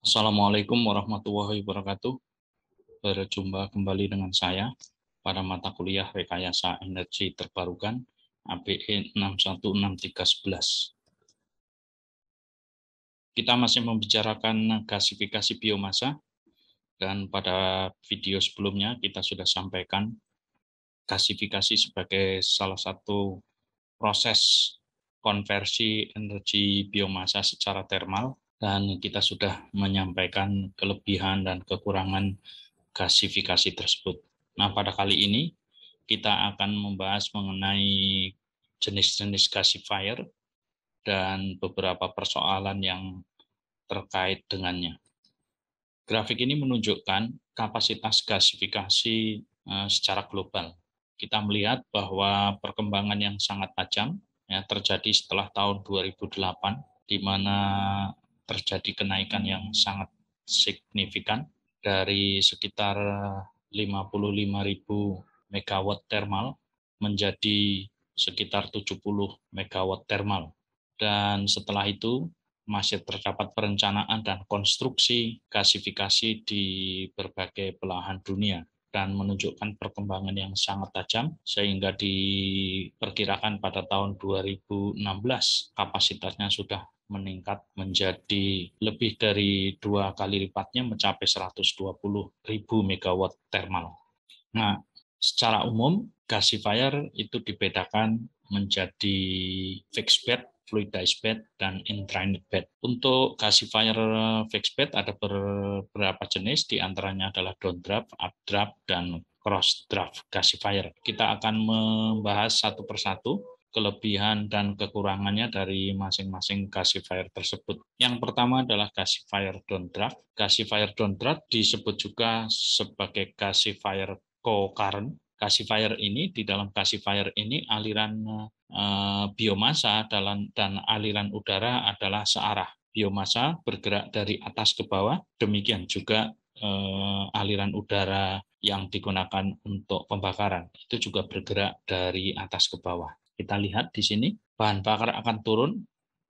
Assalamualaikum warahmatullahi wabarakatuh. Berjumpa kembali dengan saya pada mata kuliah Rekayasa Energi Terbarukan APE 616311. Kita masih membicarakan gasifikasi biomasa dan pada video sebelumnya kita sudah sampaikan gasifikasi sebagai salah satu proses konversi energi biomasa secara termal dan kita sudah menyampaikan kelebihan dan kekurangan gasifikasi tersebut. Nah, pada kali ini kita akan membahas mengenai jenis-jenis gasifier dan beberapa persoalan yang terkait dengannya. Grafik ini menunjukkan kapasitas gasifikasi eh, secara global. Kita melihat bahwa perkembangan yang sangat tajam ya, terjadi setelah tahun 2008, di mana terjadi kenaikan yang sangat signifikan dari sekitar 55.000 megawatt thermal menjadi sekitar 70 megawatt thermal. Dan setelah itu masih terdapat perencanaan dan konstruksi gasifikasi di berbagai belahan dunia dan menunjukkan perkembangan yang sangat tajam sehingga diperkirakan pada tahun 2016 kapasitasnya sudah meningkat menjadi lebih dari dua kali lipatnya mencapai 120 ribu megawatt thermal. Nah, secara umum gasifier itu dibedakan menjadi fixed bed, fluidized bed, dan intranet bed. Untuk gasifier fixed bed ada beberapa jenis, diantaranya adalah downdraft, updraft, dan cross draft gasifier. Kita akan membahas satu persatu kelebihan dan kekurangannya dari masing-masing gasifier tersebut. Yang pertama adalah gasifier downdraft. Gasifier downdraft disebut juga sebagai gasifier co-current. Gasifier ini di dalam gasifier ini aliran eh, biomasa dan, dan aliran udara adalah searah. Biomasa bergerak dari atas ke bawah, demikian juga eh, aliran udara yang digunakan untuk pembakaran itu juga bergerak dari atas ke bawah. Kita lihat di sini bahan bakar akan turun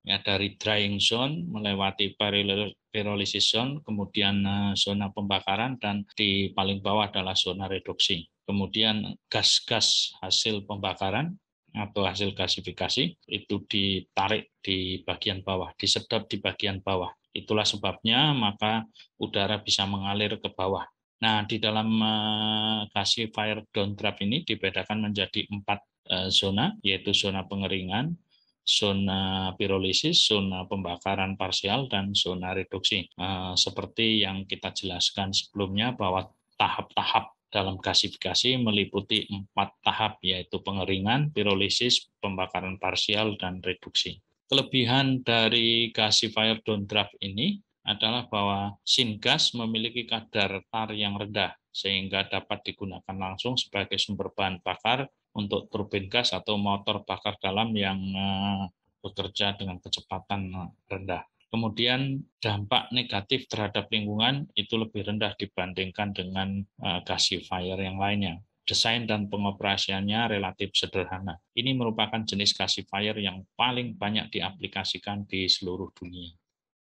ya dari drying zone melewati pyrolysis zone, kemudian eh, zona pembakaran dan di paling bawah adalah zona reduksi. Kemudian gas-gas hasil pembakaran atau hasil gasifikasi itu ditarik di bagian bawah, disedot di bagian bawah. Itulah sebabnya maka udara bisa mengalir ke bawah. Nah, di dalam eh, gasifier trap ini dibedakan menjadi empat Eh, zona, yaitu zona pengeringan, zona pirolisis, zona pembakaran parsial, dan zona reduksi. Eh, seperti yang kita jelaskan sebelumnya bahwa tahap-tahap dalam gasifikasi meliputi empat tahap, yaitu pengeringan, pirolisis, pembakaran parsial, dan reduksi. Kelebihan dari gasifier draft ini adalah bahwa syngas memiliki kadar tar yang rendah, sehingga dapat digunakan langsung sebagai sumber bahan bakar untuk turbin gas atau motor bakar dalam yang eh, bekerja dengan kecepatan eh, rendah. Kemudian dampak negatif terhadap lingkungan itu lebih rendah dibandingkan dengan eh, gasifier yang lainnya. Desain dan pengoperasiannya relatif sederhana. Ini merupakan jenis gasifier yang paling banyak diaplikasikan di seluruh dunia.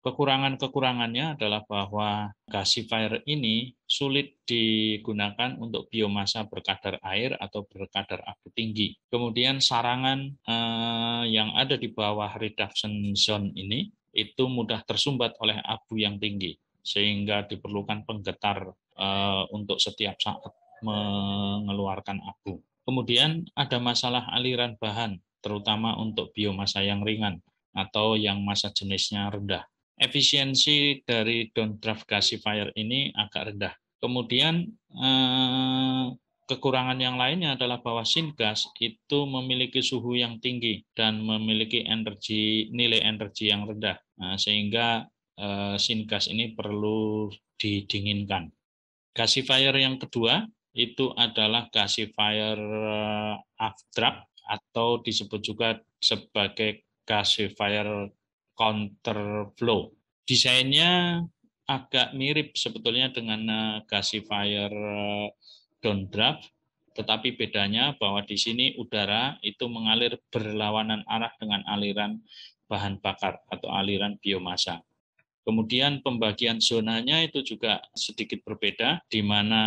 Kekurangan-kekurangannya adalah bahwa gasifier ini sulit digunakan untuk biomasa berkadar air atau berkadar abu tinggi. Kemudian sarangan eh, yang ada di bawah reduction zone ini itu mudah tersumbat oleh abu yang tinggi sehingga diperlukan penggetar eh, untuk setiap saat mengeluarkan abu. Kemudian ada masalah aliran bahan terutama untuk biomasa yang ringan atau yang masa jenisnya rendah efisiensi dari downdraft gasifier ini agak rendah. Kemudian eh, kekurangan yang lainnya adalah bahwa syngas itu memiliki suhu yang tinggi dan memiliki energi nilai energi yang rendah, nah, sehingga sin eh, syngas ini perlu didinginkan. Gasifier yang kedua itu adalah gasifier eh, updraft atau disebut juga sebagai gasifier counter flow. Desainnya agak mirip sebetulnya dengan eh, gasifier eh, downdraft, tetapi bedanya bahwa di sini udara itu mengalir berlawanan arah dengan aliran bahan bakar atau aliran biomasa. Kemudian pembagian zonanya itu juga sedikit berbeda, di mana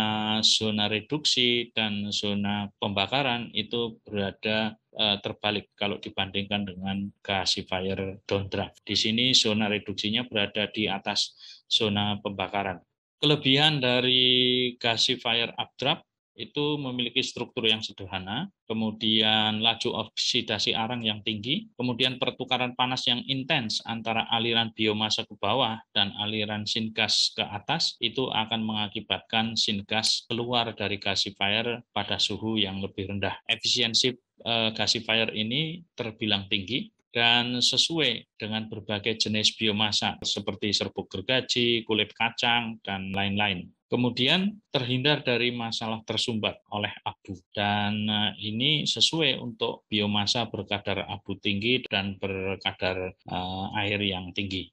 zona reduksi dan zona pembakaran itu berada eh, terbalik kalau dibandingkan dengan gasifier downdraft. Di sini zona reduksinya berada di atas zona pembakaran. Kelebihan dari gasifier updraft itu memiliki struktur yang sederhana, kemudian laju oksidasi arang yang tinggi, kemudian pertukaran panas yang intens antara aliran biomasa ke bawah dan aliran singas ke atas itu akan mengakibatkan singas keluar dari gasifier pada suhu yang lebih rendah. Efisiensi eh, gasifier ini terbilang tinggi dan sesuai dengan berbagai jenis biomasa seperti serbuk gergaji, kulit kacang, dan lain-lain. Kemudian terhindar dari masalah tersumbat oleh abu. Dan eh, ini sesuai untuk biomasa berkadar abu tinggi dan berkadar eh, air yang tinggi.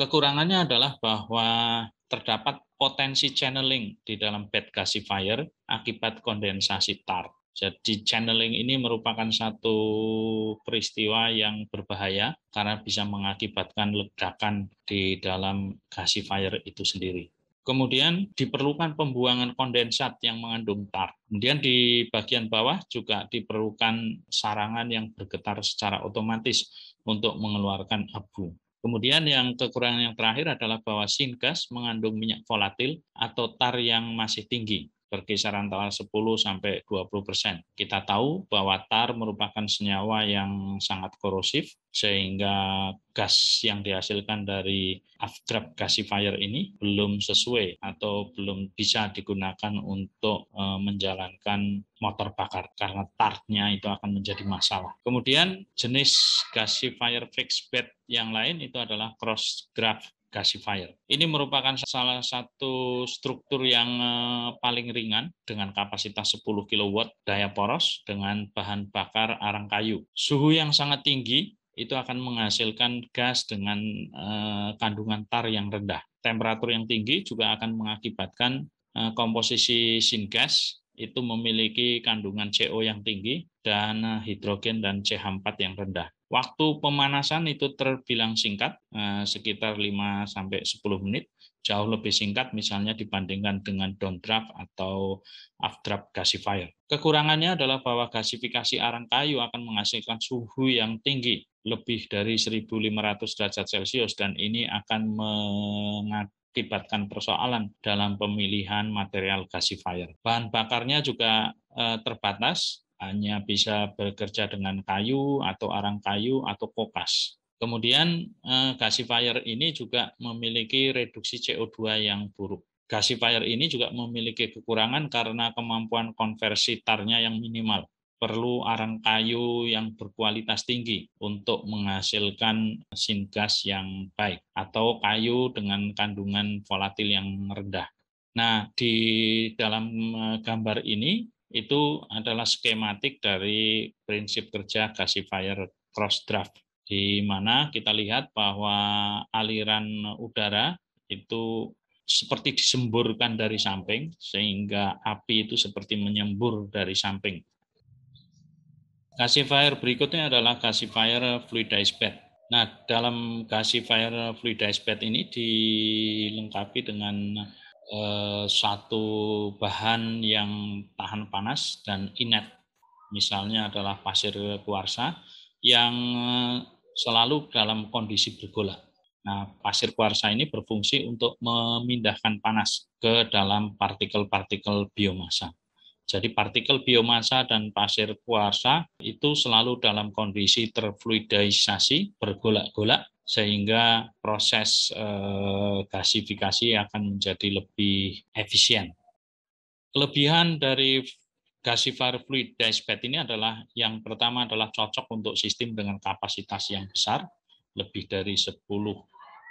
Kekurangannya adalah bahwa terdapat potensi channeling di dalam bed gasifier akibat kondensasi tar. Jadi channeling ini merupakan satu peristiwa yang berbahaya karena bisa mengakibatkan ledakan di dalam gasifier itu sendiri. Kemudian diperlukan pembuangan kondensat yang mengandung tar. Kemudian di bagian bawah juga diperlukan sarangan yang bergetar secara otomatis untuk mengeluarkan abu. Kemudian yang kekurangan yang terakhir adalah bahwa sinkas mengandung minyak volatil atau tar yang masih tinggi berkisaran antara 10 sampai 20 persen. Kita tahu bahwa tar merupakan senyawa yang sangat korosif, sehingga gas yang dihasilkan dari afterdraft gasifier ini belum sesuai atau belum bisa digunakan untuk e, menjalankan motor bakar karena tartnya itu akan menjadi masalah. Kemudian jenis gasifier fixed bed yang lain itu adalah cross graft gasifier. Ini merupakan salah satu struktur yang eh, paling ringan dengan kapasitas 10 kW daya poros dengan bahan bakar arang kayu. Suhu yang sangat tinggi itu akan menghasilkan gas dengan eh, kandungan tar yang rendah. Temperatur yang tinggi juga akan mengakibatkan eh, komposisi komposisi gas itu memiliki kandungan CO yang tinggi dan eh, hidrogen dan CH4 yang rendah. Waktu pemanasan itu terbilang singkat, eh, sekitar 5-10 menit, jauh lebih singkat misalnya dibandingkan dengan downdraft atau updraft gasifier. Kekurangannya adalah bahwa gasifikasi arang kayu akan menghasilkan suhu yang tinggi, lebih dari 1500 derajat Celcius, dan ini akan mengakibatkan persoalan dalam pemilihan material gasifier. Bahan bakarnya juga eh, terbatas, hanya bisa bekerja dengan kayu atau arang kayu atau kokas. Kemudian eh, gasifier ini juga memiliki reduksi CO2 yang buruk. Gasifier ini juga memiliki kekurangan karena kemampuan konversi tarnya yang minimal perlu arang kayu yang berkualitas tinggi untuk menghasilkan singgas yang baik atau kayu dengan kandungan volatil yang rendah. Nah, di dalam eh, gambar ini itu adalah skematik dari prinsip kerja gasifier cross draft di mana kita lihat bahwa aliran udara itu seperti disemburkan dari samping sehingga api itu seperti menyembur dari samping Gasifier berikutnya adalah gasifier fluidized bed. Nah, dalam gasifier fluidized bed ini dilengkapi dengan eh, satu bahan yang tahan panas dan inert, Misalnya adalah pasir kuarsa yang eh, selalu dalam kondisi bergolak. Nah, pasir kuarsa ini berfungsi untuk memindahkan panas ke dalam partikel-partikel biomasa. Jadi partikel biomasa dan pasir kuarsa itu selalu dalam kondisi terfluidisasi, bergolak-golak, sehingga proses eh, gasifikasi akan menjadi lebih efisien. Kelebihan dari gasifier fluid dice bed ini adalah yang pertama adalah cocok untuk sistem dengan kapasitas yang besar, lebih dari 10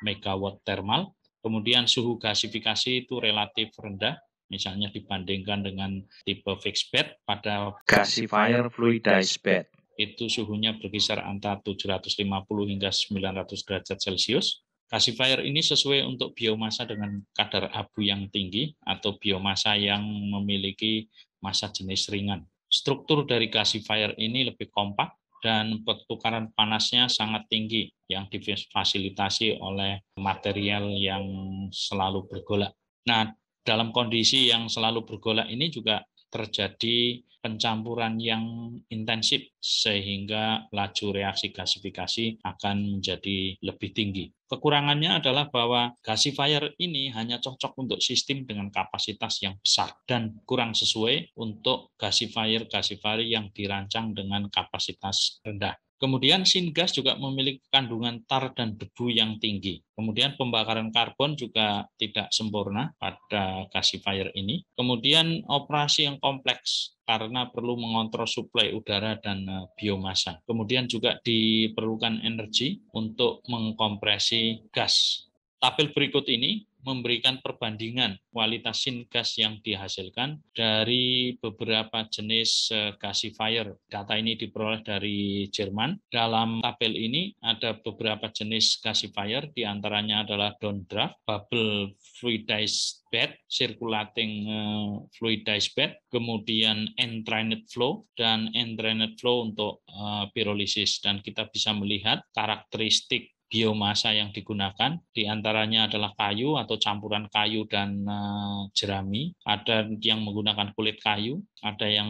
megawatt thermal. Kemudian suhu gasifikasi itu relatif rendah, Misalnya dibandingkan dengan tipe fixed bed pada gasifier fluidized bed. Itu suhunya berkisar antara 750 hingga 900 derajat Celcius. Gasifier ini sesuai untuk biomasa dengan kadar abu yang tinggi atau biomasa yang memiliki massa jenis ringan. Struktur dari gasifier ini lebih kompak dan pertukaran panasnya sangat tinggi yang difasilitasi oleh material yang selalu bergolak. Nah, dalam kondisi yang selalu bergolak ini juga terjadi pencampuran yang intensif sehingga laju reaksi gasifikasi akan menjadi lebih tinggi. Kekurangannya adalah bahwa gasifier ini hanya cocok untuk sistem dengan kapasitas yang besar dan kurang sesuai untuk gasifier-gasifier yang dirancang dengan kapasitas rendah. Kemudian sin gas juga memiliki kandungan tar dan debu yang tinggi. Kemudian pembakaran karbon juga tidak sempurna pada gasifier ini. Kemudian operasi yang kompleks karena perlu mengontrol suplai udara dan eh, biomasa. Kemudian juga diperlukan energi untuk mengkompresi gas. Tabel berikut ini memberikan perbandingan kualitas sinkas yang dihasilkan dari beberapa jenis eh, gasifier. Data ini diperoleh dari Jerman. Dalam tabel ini ada beberapa jenis gasifier, diantaranya adalah downdraft, bubble fluidized bed, circulating eh, fluidized bed, kemudian entrained flow, dan entrained flow untuk eh, pirolisis. Dan kita bisa melihat karakteristik biomasa yang digunakan, diantaranya adalah kayu atau campuran kayu dan eh, jerami, ada yang menggunakan kulit kayu, ada yang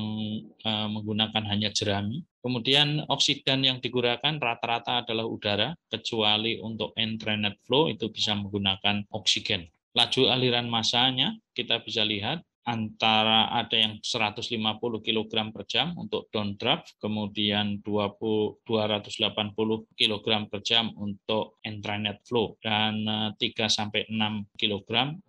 eh, menggunakan hanya jerami. Kemudian oksidan yang digunakan rata-rata adalah udara, kecuali untuk intranet flow itu bisa menggunakan oksigen. Laju aliran masanya kita bisa lihat antara ada yang 150 kg per jam untuk downdraft, kemudian 20, 280 kg per jam untuk intranet flow, dan 3-6 eh, kg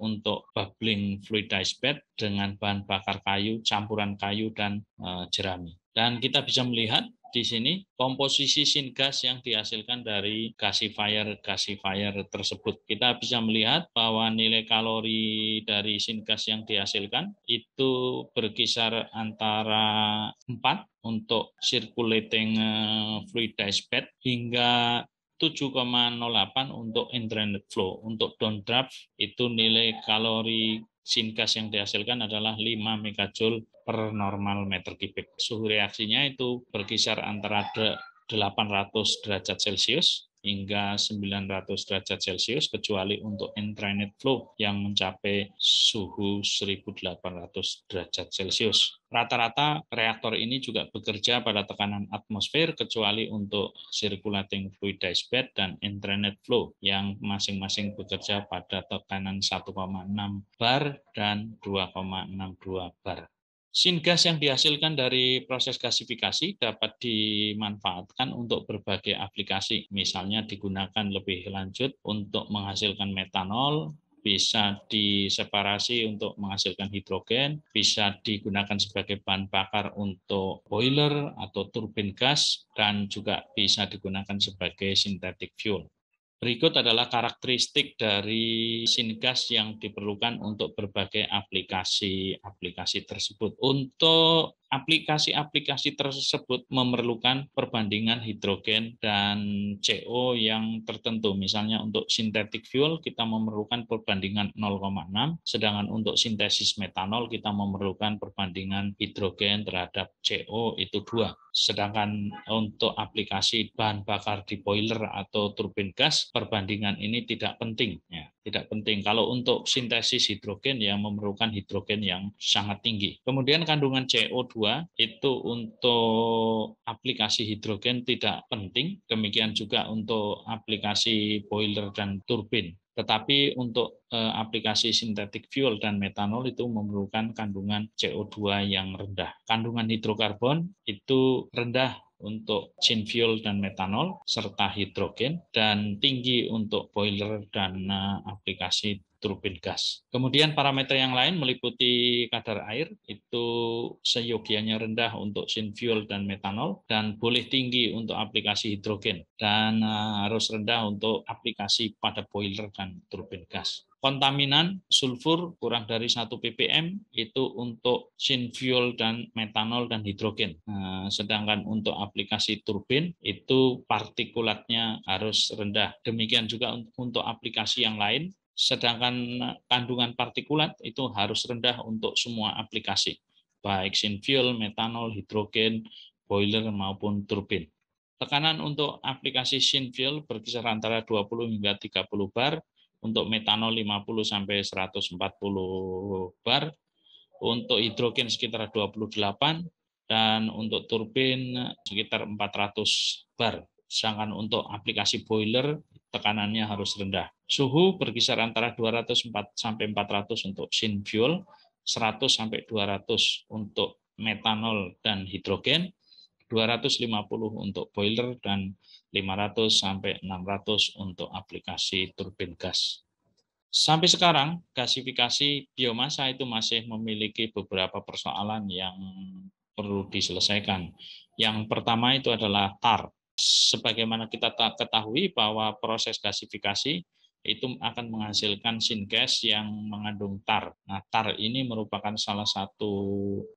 untuk bubbling fluidized bed dengan bahan bakar kayu, campuran kayu, dan eh, jerami. Dan kita bisa melihat di sini komposisi sin gas yang dihasilkan dari gasifier-gasifier tersebut. Kita bisa melihat bahwa nilai kalori dari sin gas yang dihasilkan itu berkisar antara 4 untuk circulating eh, fluidized bed hingga 7,08 untuk intranet flow. Untuk down draft itu nilai kalori Sinkas yang dihasilkan adalah 5 megajoule per normal meter kubik. Suhu reaksinya itu berkisar antara 800 derajat Celcius hingga 900 derajat Celcius kecuali untuk intranet flow yang mencapai suhu 1800 derajat Celcius. Rata-rata reaktor ini juga bekerja pada tekanan atmosfer kecuali untuk circulating fluidized bed dan intranet flow yang masing-masing bekerja pada tekanan 1,6 bar dan 2,62 bar. Sin gas yang dihasilkan dari proses gasifikasi dapat dimanfaatkan untuk berbagai aplikasi, misalnya digunakan lebih lanjut untuk menghasilkan metanol, bisa diseparasi untuk menghasilkan hidrogen, bisa digunakan sebagai bahan bakar untuk boiler atau turbin gas, dan juga bisa digunakan sebagai sintetik fuel. Berikut adalah karakteristik dari singas yang diperlukan untuk berbagai aplikasi-aplikasi tersebut. Untuk aplikasi-aplikasi tersebut memerlukan perbandingan hidrogen dan CO yang tertentu. Misalnya untuk sintetik fuel kita memerlukan perbandingan 0,6, sedangkan untuk sintesis metanol kita memerlukan perbandingan hidrogen terhadap CO itu dua. Sedangkan untuk aplikasi bahan bakar di boiler atau turbin gas, perbandingan ini tidak penting. Ya tidak penting. Kalau untuk sintesis hidrogen yang memerlukan hidrogen yang sangat tinggi. Kemudian kandungan CO2 itu untuk aplikasi hidrogen tidak penting. Demikian juga untuk aplikasi boiler dan turbin. Tetapi untuk eh, aplikasi sintetik fuel dan metanol itu memerlukan kandungan CO2 yang rendah. Kandungan hidrokarbon itu rendah untuk chain fuel dan metanol serta hidrogen dan tinggi untuk boiler dan eh, aplikasi turbin gas. Kemudian parameter yang lain meliputi kadar air itu seyogianya rendah untuk fuel dan metanol dan boleh tinggi untuk aplikasi hidrogen dan eh, harus rendah untuk aplikasi pada boiler dan turbin gas kontaminan sulfur kurang dari 1 ppm itu untuk sin fuel dan metanol dan hidrogen. Nah, sedangkan untuk aplikasi turbin itu partikulatnya harus rendah. Demikian juga untuk aplikasi yang lain sedangkan kandungan partikulat itu harus rendah untuk semua aplikasi baik sin fuel, metanol, hidrogen, boiler maupun turbin. Tekanan untuk aplikasi sin fuel berkisar antara 20 hingga 30 bar untuk metanol 50 sampai 140 bar, untuk hidrogen sekitar 28 dan untuk turbin sekitar 400 bar. Sedangkan untuk aplikasi boiler tekanannya harus rendah. Suhu berkisar antara 200 sampai 400 untuk sin fuel, 100 sampai 200 untuk metanol dan hidrogen, 250 untuk boiler dan 500 sampai 600 untuk aplikasi turbin gas. Sampai sekarang gasifikasi biomasa itu masih memiliki beberapa persoalan yang perlu diselesaikan. Yang pertama itu adalah tar. Sebagaimana kita ketahui bahwa proses gasifikasi itu akan menghasilkan sinkes yang mengandung tar. Nah, tar ini merupakan salah satu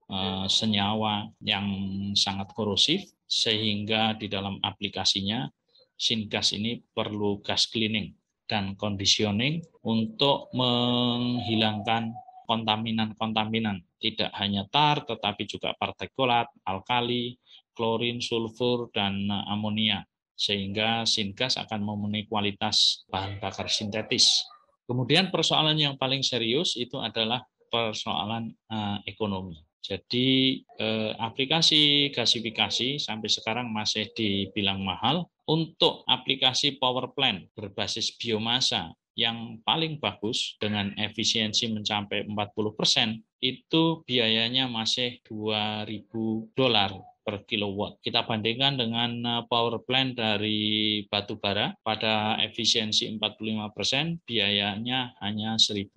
uh, senyawa yang sangat korosif sehingga di dalam aplikasinya sinkes ini perlu gas cleaning dan conditioning untuk menghilangkan kontaminan-kontaminan. Tidak hanya tar, tetapi juga partikulat, alkali, klorin, sulfur, dan amonia sehingga sinkas akan memenuhi kualitas bahan bakar sintetis. Kemudian persoalan yang paling serius itu adalah persoalan eh, ekonomi. Jadi eh, aplikasi gasifikasi sampai sekarang masih dibilang mahal. Untuk aplikasi power plant berbasis biomasa yang paling bagus dengan efisiensi mencapai 40%, itu biayanya masih 2000 dolar per kilowatt. Kita bandingkan dengan eh, power plant dari batu bara pada efisiensi 45%, biayanya hanya 1.500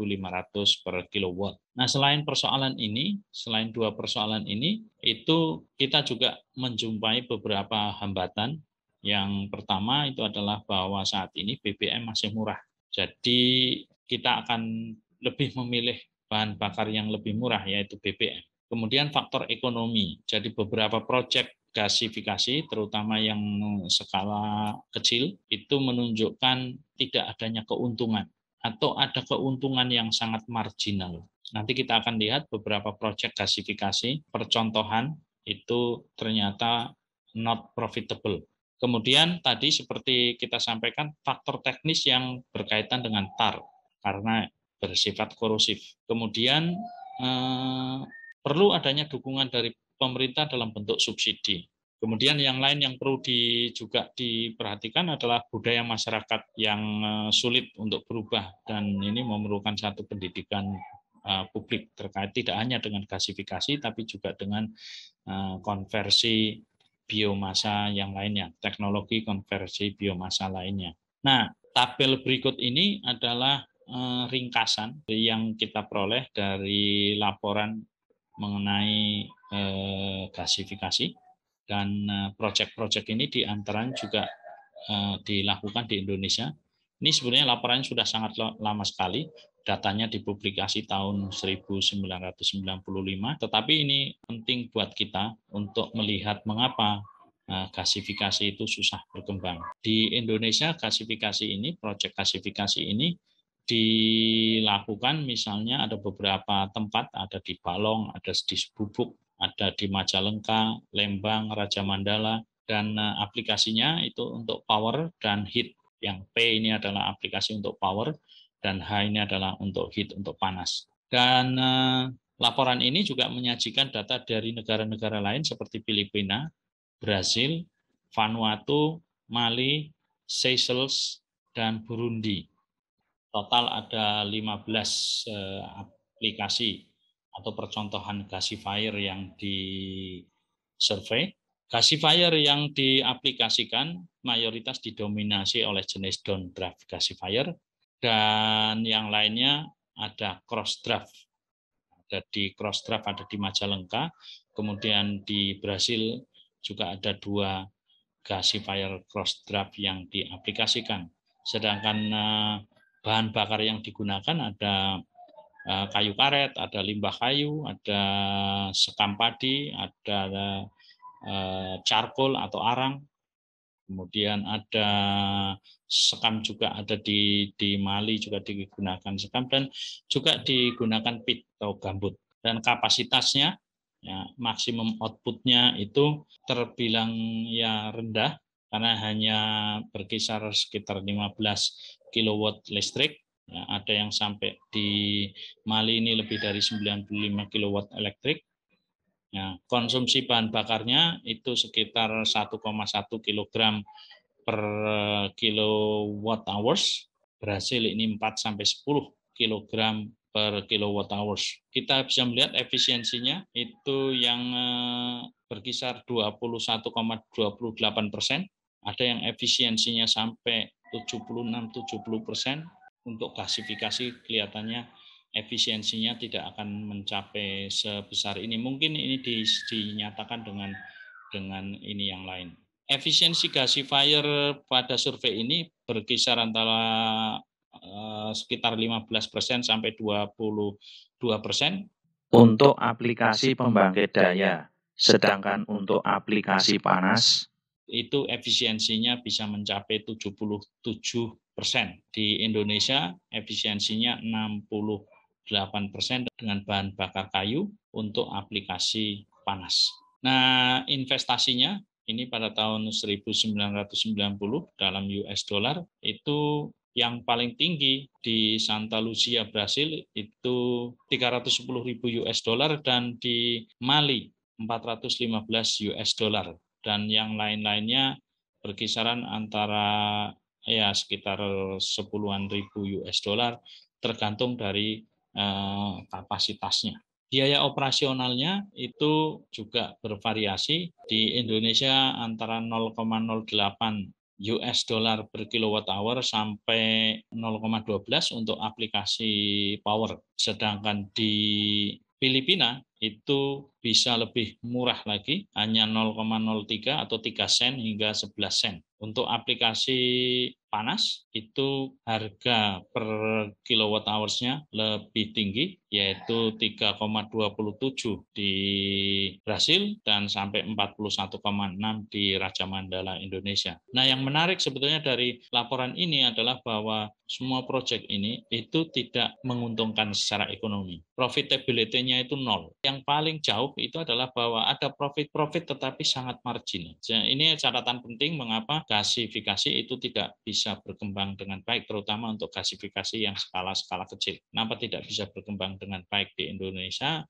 per kilowatt. Nah, selain persoalan ini, selain dua persoalan ini, itu kita juga menjumpai beberapa hambatan. Yang pertama itu adalah bahwa saat ini BBM masih murah. Jadi kita akan lebih memilih bahan bakar yang lebih murah yaitu BBM. Kemudian faktor ekonomi. Jadi beberapa proyek gasifikasi, terutama yang skala kecil, itu menunjukkan tidak adanya keuntungan atau ada keuntungan yang sangat marginal. Nanti kita akan lihat beberapa proyek gasifikasi, percontohan itu ternyata not profitable. Kemudian tadi seperti kita sampaikan faktor teknis yang berkaitan dengan tar karena bersifat korosif. Kemudian eh, perlu adanya dukungan dari pemerintah dalam bentuk subsidi. Kemudian yang lain yang perlu di, juga diperhatikan adalah budaya masyarakat yang eh, sulit untuk berubah dan ini memerlukan satu pendidikan uh, publik terkait tidak hanya dengan gasifikasi tapi juga dengan uh, konversi biomasa yang lainnya, teknologi konversi biomasa lainnya. Nah, tabel berikut ini adalah ringkasan yang kita peroleh dari laporan mengenai eh, gasifikasi dan eh, proyek-proyek ini diantaranya juga eh, dilakukan di Indonesia. Ini sebenarnya laporannya sudah sangat lama sekali, datanya dipublikasi tahun 1995, tetapi ini penting buat kita untuk melihat mengapa gasifikasi eh, itu susah berkembang. Di Indonesia, gasifikasi ini, proyek gasifikasi ini dilakukan misalnya ada beberapa tempat, ada di Balong, ada di Bubuk, ada di Majalengka, Lembang, Raja Mandala, dan eh, aplikasinya itu untuk power dan heat. Yang P ini adalah aplikasi untuk power, dan H ini adalah untuk heat, untuk panas. Dan eh, laporan ini juga menyajikan data dari negara-negara lain seperti Filipina, Brazil, Vanuatu, Mali, Seychelles, dan Burundi. Total ada 15 eh, aplikasi atau percontohan gasifier yang di survei. Gasifier yang diaplikasikan mayoritas didominasi oleh jenis down draft gasifier dan yang lainnya ada cross draft. Ada di cross draft ada di Majalengka, kemudian di Brasil juga ada dua gasifier cross draft yang diaplikasikan. Sedangkan eh, bahan bakar yang digunakan ada eh, kayu karet, ada limbah kayu, ada sekam padi, ada eh, charcoal atau arang, kemudian ada sekam juga ada di di Mali juga digunakan sekam dan juga digunakan pit atau gambut dan kapasitasnya ya, maksimum outputnya itu terbilang ya rendah karena hanya berkisar sekitar 15 kilowatt listrik. Ya, ada yang sampai di Mali ini lebih dari 95 kilowatt elektrik. Ya, konsumsi bahan bakarnya itu sekitar 1,1 kilogram per eh, kilowatt hours. Brasil ini 4 sampai 10 kilogram per kilowatt hours. Kita bisa melihat efisiensinya itu yang eh, berkisar 21,28 persen ada yang efisiensinya sampai 76-70%. Untuk klasifikasi kelihatannya efisiensinya tidak akan mencapai sebesar ini. Mungkin ini dinyatakan dengan dengan ini yang lain. Efisiensi gasifier pada survei ini berkisar antara eh, sekitar 15% sampai 22%. Untuk aplikasi pembangkit daya, sedangkan untuk aplikasi panas itu efisiensinya bisa mencapai 77 persen. Di Indonesia efisiensinya 68 persen dengan bahan bakar kayu untuk aplikasi panas. Nah, investasinya ini pada tahun 1990 dalam US dollar itu yang paling tinggi di Santa Lucia Brasil itu 310.000 US dollar dan di Mali 415 US dollar dan yang lain-lainnya berkisaran antara ya sekitar sepuluhan ribu US dollar tergantung dari eh, kapasitasnya. Biaya operasionalnya itu juga bervariasi di Indonesia antara 0,08 US dollar per kilowatt hour sampai 0,12 untuk aplikasi power. Sedangkan di Filipina itu bisa lebih murah lagi, hanya 0,03 atau 3 sen hingga 11 sen. Untuk aplikasi panas, itu harga per kilowatt hours-nya lebih tinggi, yaitu 3,27 di Brasil dan sampai 41,6 di Raja Mandala Indonesia. Nah, yang menarik sebetulnya dari laporan ini adalah bahwa semua proyek ini itu tidak menguntungkan secara ekonomi. Profitability-nya itu nol. Yang paling jauh itu adalah bahwa ada profit-profit tetapi sangat marginal. Ini catatan penting mengapa gasifikasi itu tidak bisa berkembang dengan baik, terutama untuk gasifikasi yang skala-skala kecil. Kenapa tidak bisa berkembang dengan baik di Indonesia,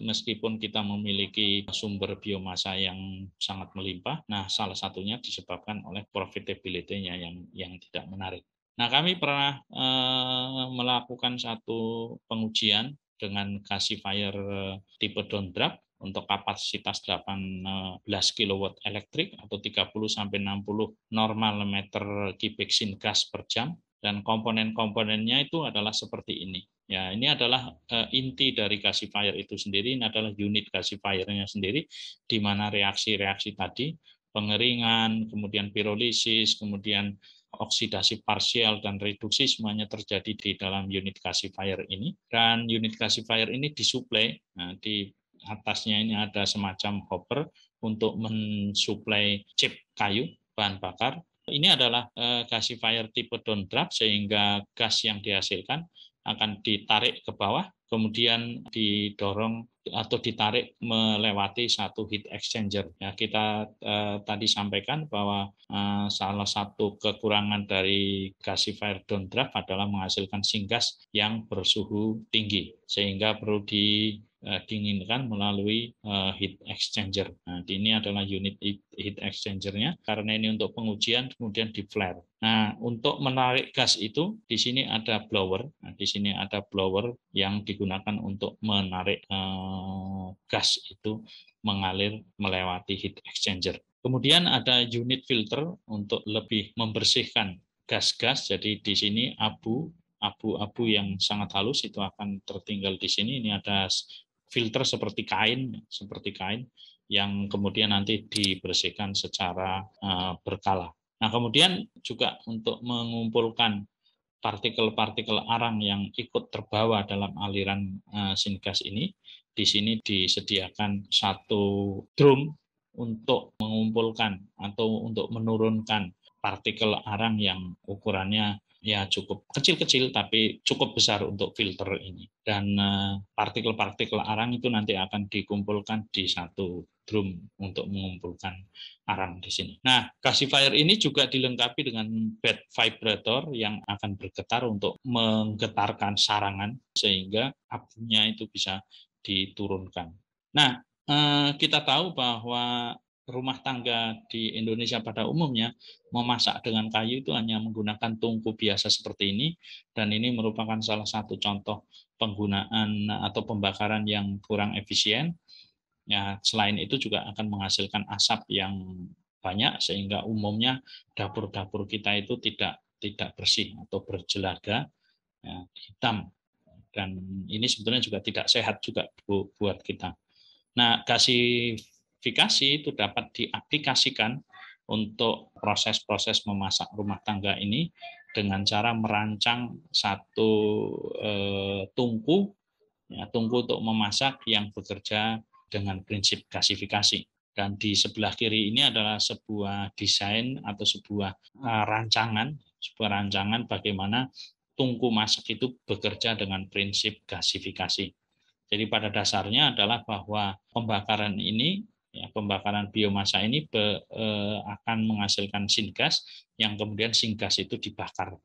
meskipun kita memiliki sumber biomasa yang sangat melimpah, nah salah satunya disebabkan oleh profitability-nya yang, yang tidak menarik. Nah kami pernah eh, melakukan satu pengujian dengan gasifier eh, tipe downdraft untuk kapasitas 18 kW elektrik atau 30 sampai 60 normal meter kubik gas per jam dan komponen-komponennya itu adalah seperti ini. Ya, ini adalah eh, inti dari gasifier itu sendiri, ini adalah unit gasifiernya sendiri, di mana reaksi-reaksi tadi, pengeringan, kemudian pirolisis, kemudian oksidasi parsial dan reduksi semuanya terjadi di dalam unit gasifier ini. Dan unit gasifier ini disuplai, nah, di atasnya ini ada semacam hopper untuk mensuplai chip kayu, bahan bakar, ini adalah eh, gasifier tipe downdraft sehingga gas yang dihasilkan akan ditarik ke bawah, kemudian didorong atau ditarik melewati satu heat exchanger. Ya, kita eh, tadi sampaikan bahwa eh, salah satu kekurangan dari gasifier downdraft adalah menghasilkan singgas yang bersuhu tinggi, sehingga perlu di Eh, dinginkan melalui eh, heat exchanger. Nah, ini adalah unit heat exchangernya. Karena ini untuk pengujian, kemudian di flare. Nah, untuk menarik gas itu, di sini ada blower. Nah, di sini ada blower yang digunakan untuk menarik eh, gas itu mengalir melewati heat exchanger. Kemudian ada unit filter untuk lebih membersihkan gas-gas. Jadi di sini abu abu-abu yang sangat halus itu akan tertinggal di sini. Ini ada filter seperti kain, seperti kain yang kemudian nanti dibersihkan secara eh, berkala. Nah, kemudian juga untuk mengumpulkan partikel-partikel arang yang ikut terbawa dalam aliran eh, singas ini, di sini disediakan satu drum untuk mengumpulkan atau untuk menurunkan partikel arang yang ukurannya ya cukup kecil-kecil tapi cukup besar untuk filter ini. Dan eh, partikel-partikel arang itu nanti akan dikumpulkan di satu drum untuk mengumpulkan arang di sini. Nah, gasifier ini juga dilengkapi dengan bed vibrator yang akan bergetar untuk menggetarkan sarangan sehingga abunya itu bisa diturunkan. Nah, eh, kita tahu bahwa rumah tangga di Indonesia pada umumnya memasak dengan kayu itu hanya menggunakan tungku biasa seperti ini dan ini merupakan salah satu contoh penggunaan atau pembakaran yang kurang efisien. Ya, selain itu juga akan menghasilkan asap yang banyak sehingga umumnya dapur-dapur kita itu tidak tidak bersih atau berjelaga ya, hitam dan ini sebetulnya juga tidak sehat juga buat kita. Nah, kasih sertifikasi itu dapat diaplikasikan untuk proses-proses memasak rumah tangga ini dengan cara merancang satu eh, tungku, ya, tungku untuk memasak yang bekerja dengan prinsip gasifikasi. Dan di sebelah kiri ini adalah sebuah desain atau sebuah eh, rancangan, sebuah rancangan bagaimana tungku masak itu bekerja dengan prinsip gasifikasi. Jadi pada dasarnya adalah bahwa pembakaran ini Ya, pembakaran biomasa ini be, e, akan menghasilkan singgas yang kemudian singgas itu dibakar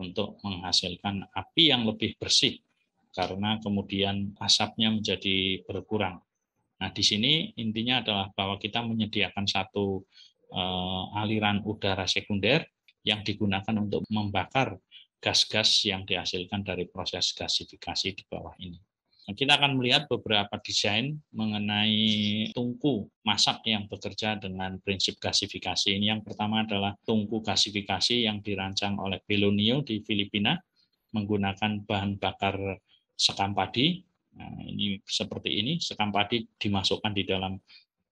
untuk menghasilkan api yang lebih bersih karena kemudian asapnya menjadi berkurang. Nah, di sini intinya adalah bahwa kita menyediakan satu e, aliran udara sekunder yang digunakan untuk membakar gas-gas yang dihasilkan dari proses gasifikasi di bawah ini. Nah, kita akan melihat beberapa desain mengenai tungku masak yang bekerja dengan prinsip gasifikasi ini. Yang pertama adalah tungku gasifikasi yang dirancang oleh Belonio di Filipina menggunakan bahan bakar sekam padi. Nah, ini seperti ini, sekam padi dimasukkan di dalam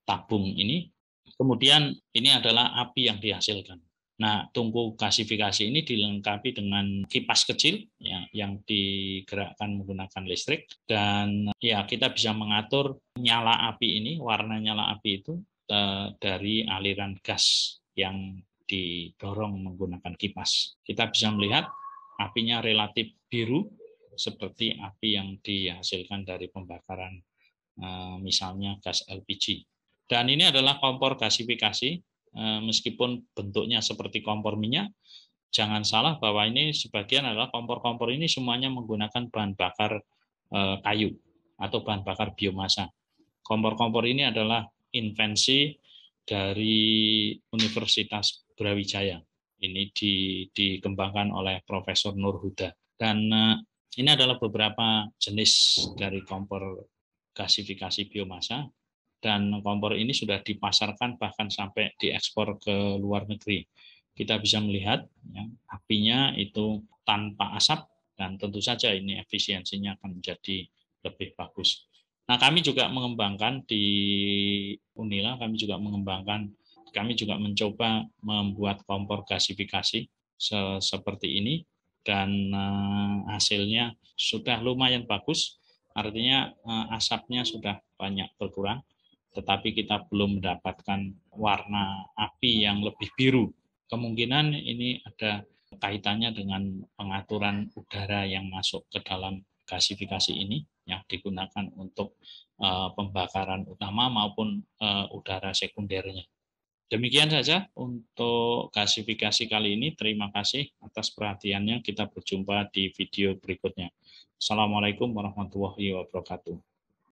tabung ini. Kemudian ini adalah api yang dihasilkan. Nah, tungku gasifikasi ini dilengkapi dengan kipas kecil ya, yang digerakkan menggunakan listrik dan ya kita bisa mengatur nyala api ini, warna nyala api itu eh, dari aliran gas yang didorong menggunakan kipas. Kita bisa melihat apinya relatif biru seperti api yang dihasilkan dari pembakaran eh, misalnya gas LPG. Dan ini adalah kompor gasifikasi Eh, meskipun bentuknya seperti kompor minyak, jangan salah bahwa ini sebagian adalah kompor-kompor ini semuanya menggunakan bahan bakar eh, kayu atau bahan bakar biomasa. Kompor-kompor ini adalah invensi dari Universitas Brawijaya. Ini di, dikembangkan oleh Profesor Nur Huda. Dan eh, ini adalah beberapa jenis dari kompor gasifikasi biomasa dan kompor ini sudah dipasarkan bahkan sampai diekspor ke luar negeri. Kita bisa melihat ya, apinya itu tanpa asap dan tentu saja ini efisiensinya akan menjadi lebih bagus. Nah, kami juga mengembangkan di Unila, kami juga mengembangkan, kami juga mencoba membuat kompor gasifikasi se seperti ini dan uh, hasilnya sudah lumayan bagus. Artinya uh, asapnya sudah banyak berkurang tetapi kita belum mendapatkan warna api yang lebih biru. Kemungkinan ini ada kaitannya dengan pengaturan udara yang masuk ke dalam gasifikasi ini yang digunakan untuk eh, pembakaran utama maupun eh, udara sekundernya. Demikian saja untuk gasifikasi kali ini. Terima kasih atas perhatiannya. Kita berjumpa di video berikutnya. Assalamualaikum warahmatullahi wabarakatuh.